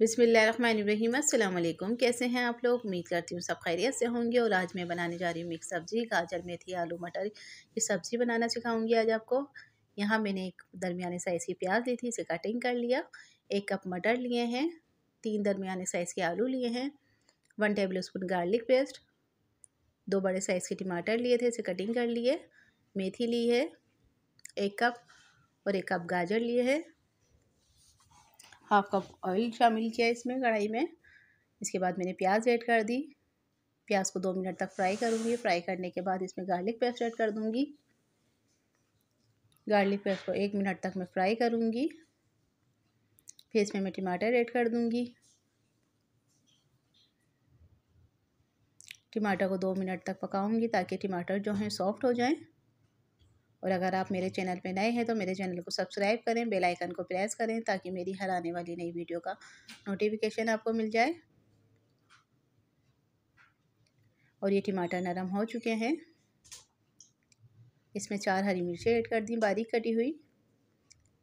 बिसमीम कैसे हैं आप लोग उम्मीद करती हूँ सब खैरियत से होंगे और आज मैं बनाने जा रही हूँ मिक्स सब्ज़ी गाजर मेथी आलू मटर की सब्ज़ी बनाना सिखाऊंगी आज आपको यहाँ मैंने एक दरमियाने साइज़ की प्याज ली थी इसे कटिंग कर लिया एक कप मटर लिए हैं तीन दरमियाने साइज़ के आलू लिए हैं one tablespoon garlic paste दो बड़े साइज़ के टमाटर लिए थे इसे कटिंग कर लिए मेथी ली है एक कप और एक कप गाजर लिए है हाफ कप ऑयल शामिल किया इसमें कढ़ाई में इसके बाद मैंने प्याज ऐड कर दी प्याज को दो मिनट तक फ्राई करूँगी फ्राई करने के बाद इसमें गार्लिक पेस्ट ऐड कर दूँगी गार्लिक पेस्ट को एक मिनट तक मैं फ्राई करूँगी फिर इसमें मैं टमाटर ऐड कर दूँगी टमाटर को दो मिनट तक पकाऊंगी ताकि टमाटर जो हैं सॉफ्ट हो जाएं और अगर आप मेरे चैनल पर नए हैं तो मेरे चैनल को सब्सक्राइब करें बेल आइकन को प्रेस करें ताकि मेरी हर आने वाली नई वीडियो का नोटिफिकेशन आपको मिल जाए और ये टमाटर नरम हो चुके हैं इसमें चार हरी मिर्चें ऐड कर दी बारीक कटी हुई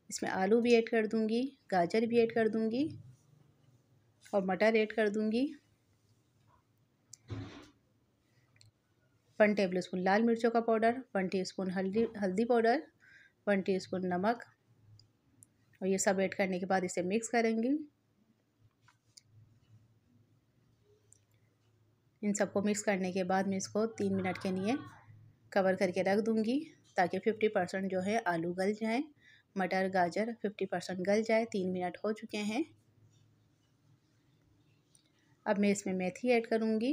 इसमें आलू भी ऐड कर दूंगी गाजर भी ऐड कर दूंगी और मटर ऐड कर दूंगी वन टेबल स्पून लाल मिर्चों का पाउडर वन टी स्पून हल्दी हल्दी पाउडर वन टी स्पून नमक और ये सब ऐड करने के बाद इसे मिक्स करेंगी इन सबको मिक्स करने के बाद मैं इसको तीन मिनट के लिए कवर करके रख दूँगी ताकि फिफ्टी परसेंट जो है आलू गल जाए मटर गाजर फिफ्टी परसेंट गल जाए तीन मिनट हो चुके हैं अब मैं इसमें मेथी ऐड करूँगी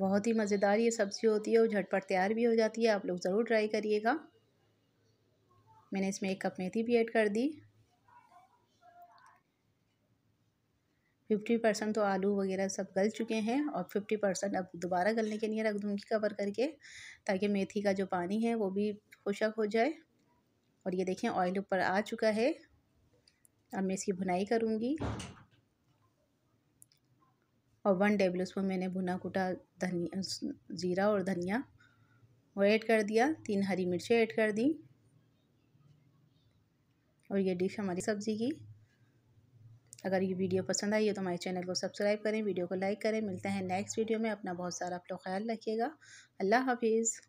बहुत ही मज़ेदार ये सब्ज़ी होती है और झटपट तैयार भी हो जाती है आप लोग ज़रूर ट्राई करिएगा मैंने इसमें एक कप मेथी भी ऐड कर दी फिफ्टी परसेंट तो आलू वगैरह सब गल चुके हैं और फिफ्टी परसेंट अब दोबारा गलने के लिए रख दूँगी कवर करके ताकि मेथी का जो पानी है वो भी खुशक हो जाए और ये देखें ऑयल ऊपर आ चुका है अब मैं इसकी भुनाई करूँगी और वन टेबल स्पून मैंने भुना कुटा धनिया ज़ीरा और धनिया वो ऐड कर दिया तीन हरी मिर्चें ऐड कर दी और ये डिश हमारी सब्ज़ी की अगर ये वीडियो पसंद आई है तो हमारे चैनल को सब्सक्राइब करें वीडियो को लाइक करें मिलते हैं नेक्स्ट वीडियो में अपना बहुत सारा आप लोग ख्याल रखिएगा अल्लाह हाफिज़